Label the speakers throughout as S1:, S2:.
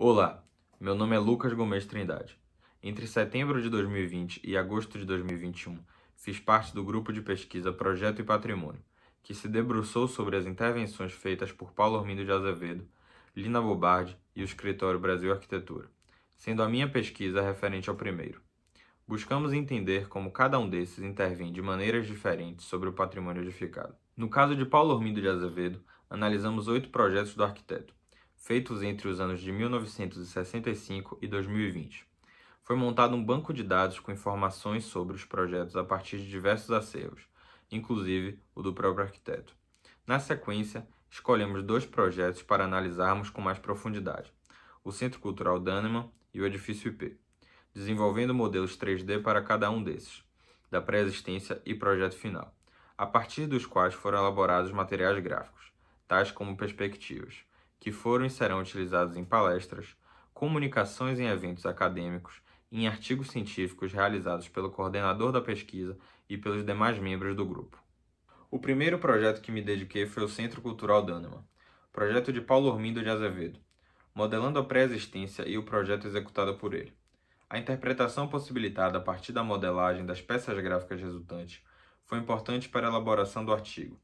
S1: Olá, meu nome é Lucas Gomes Trindade. Entre setembro de 2020 e agosto de 2021, fiz parte do grupo de pesquisa Projeto e Patrimônio, que se debruçou sobre as intervenções feitas por Paulo Ormindo de Azevedo, Lina Bobardi e o escritório Brasil Arquitetura, sendo a minha pesquisa referente ao primeiro. Buscamos entender como cada um desses intervém de maneiras diferentes sobre o patrimônio edificado. No caso de Paulo Ormindo de Azevedo, analisamos oito projetos do arquiteto feitos entre os anos de 1965 e 2020. Foi montado um banco de dados com informações sobre os projetos a partir de diversos acervos, inclusive o do próprio arquiteto. Na sequência, escolhemos dois projetos para analisarmos com mais profundidade: o Centro Cultural Daneman e o Edifício IP, desenvolvendo modelos 3D para cada um desses, da pré-existência e projeto final, a partir dos quais foram elaborados materiais gráficos, tais como perspectivas, que foram e serão utilizados em palestras, comunicações em eventos acadêmicos, em artigos científicos realizados pelo coordenador da pesquisa e pelos demais membros do grupo. O primeiro projeto que me dediquei foi o Centro Cultural Dânima, projeto de Paulo Ormindo de Azevedo, modelando a pré-existência e o projeto executado por ele. A interpretação possibilitada a partir da modelagem das peças gráficas resultantes foi importante para a elaboração do artigo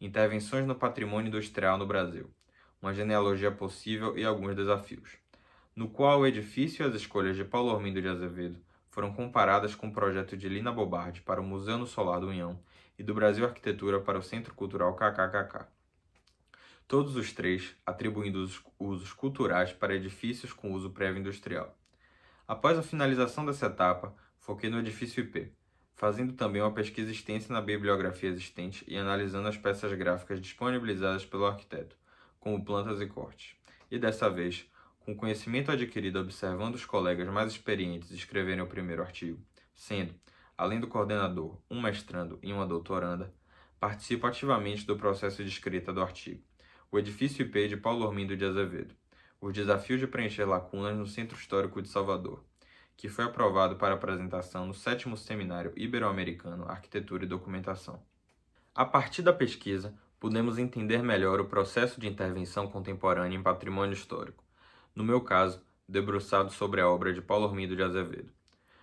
S1: Intervenções no Patrimônio Industrial no Brasil, uma genealogia possível e alguns desafios, no qual o edifício e as escolhas de Paulo Ormindo de Azevedo foram comparadas com o projeto de Lina Bobardi para o Museu no Solar do União e do Brasil Arquitetura para o Centro Cultural KKKK. Todos os três atribuindo usos culturais para edifícios com uso prévio industrial. Após a finalização dessa etapa, foquei no edifício IP, fazendo também uma pesquisa extensa na bibliografia existente e analisando as peças gráficas disponibilizadas pelo arquiteto, como plantas e cortes. E dessa vez, com o conhecimento adquirido observando os colegas mais experientes escreverem o primeiro artigo, sendo, além do coordenador, um mestrando e uma doutoranda, participo ativamente do processo de escrita do artigo. O edifício IP de Paulo Ormindo de Azevedo. Os desafios de preencher lacunas no Centro Histórico de Salvador, que foi aprovado para apresentação no 7 Seminário Ibero-Americano Arquitetura e Documentação. A partir da pesquisa, Podemos entender melhor o processo de intervenção contemporânea em patrimônio histórico, no meu caso, debruçado sobre a obra de Paulo Ormido de Azevedo.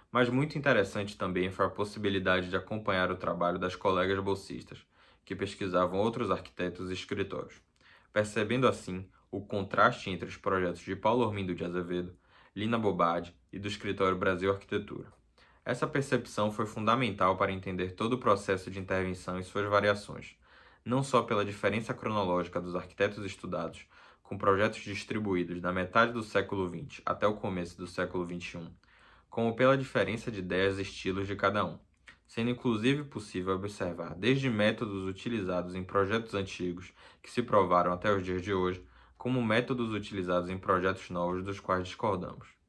S1: Mas muito interessante também foi a possibilidade de acompanhar o trabalho das colegas bolsistas, que pesquisavam outros arquitetos e escritórios, percebendo assim o contraste entre os projetos de Paulo Hormindo de Azevedo, Lina Bobardi e do escritório Brasil Arquitetura. Essa percepção foi fundamental para entender todo o processo de intervenção e suas variações, não só pela diferença cronológica dos arquitetos estudados, com projetos distribuídos da metade do século XX até o começo do século XXI, como pela diferença de ideias e estilos de cada um, sendo inclusive possível observar desde métodos utilizados em projetos antigos que se provaram até os dias de hoje, como métodos utilizados em projetos novos dos quais discordamos.